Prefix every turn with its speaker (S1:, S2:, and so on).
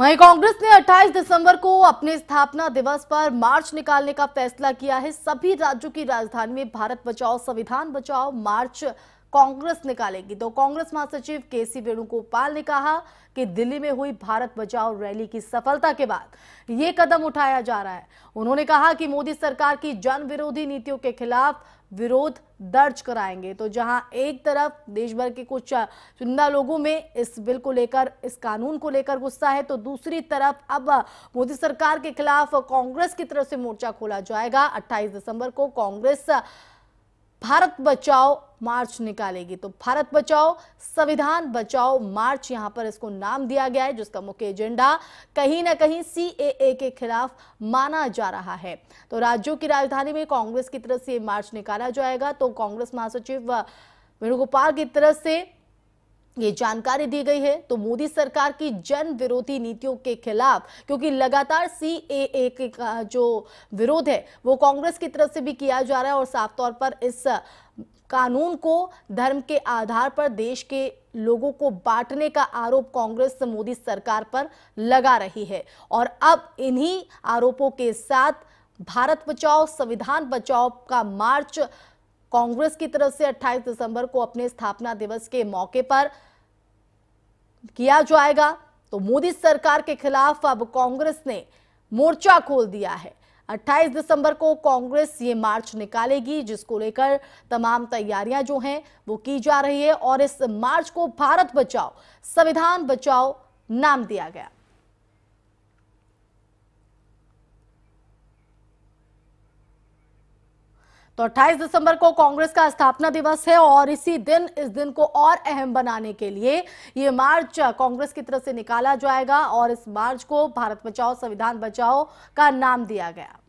S1: वहीं कांग्रेस ने 28 दिसंबर को अपने स्थापना दिवस पर मार्च निकालने का फैसला किया है सभी राज्यों की राजधानी में भारत बचाओ संविधान बचाओ मार्च कांग्रेस निकालेगी तो कांग्रेस महासचिव के सी वेणुगोपाल ने कहा कि दिल्ली में हुई भारत बचाओ रैली की सफलता के बाद यह कदम उठाया जा रहा है उन्होंने कहा कि मोदी सरकार की जन विरोधी नीतियों के खिलाफ विरोध दर्ज कराएंगे तो जहां एक तरफ देश भर के कुछ चुनिंदा लोगों में इस बिल को लेकर इस कानून को लेकर गुस्सा है तो दूसरी तरफ अब मोदी सरकार के खिलाफ कांग्रेस की तरफ से मोर्चा खोला जाएगा 28 दिसंबर को कांग्रेस भारत बचाओ मार्च निकालेगी तो भारत बचाओ संविधान बचाओ मार्च यहां पर इसको नाम दिया गया है जिसका मुख्य एजेंडा कहीं ना कहीं सीएए के खिलाफ माना जा रहा है तो राज्यों की राजधानी में कांग्रेस की तरफ से मार्च निकाला जाएगा तो कांग्रेस महासचिव वेणुगोपाल की तरफ से ये जानकारी दी गई है तो मोदी सरकार की जन विरोधी नीतियों के खिलाफ क्योंकि लगातार सी ए का जो विरोध है वो कांग्रेस की तरफ से भी किया जा रहा है और साफ तौर पर इस कानून को धर्म के आधार पर देश के लोगों को बांटने का आरोप कांग्रेस मोदी सरकार पर लगा रही है और अब इन्हीं आरोपों के साथ भारत बचाओ संविधान बचाओ का मार्च कांग्रेस की तरफ से 28 दिसंबर को अपने स्थापना दिवस के मौके पर किया जाएगा तो मोदी सरकार के खिलाफ अब कांग्रेस ने मोर्चा खोल दिया है 28 दिसंबर को कांग्रेस ये मार्च निकालेगी जिसको लेकर तमाम तैयारियां जो हैं वो की जा रही है और इस मार्च को भारत बचाओ संविधान बचाओ नाम दिया गया तो 28 दिसंबर को कांग्रेस का स्थापना दिवस है और इसी दिन इस दिन को और अहम बनाने के लिए ये मार्च कांग्रेस की तरफ से निकाला जाएगा और इस मार्च को भारत बचाओ संविधान बचाओ का नाम दिया गया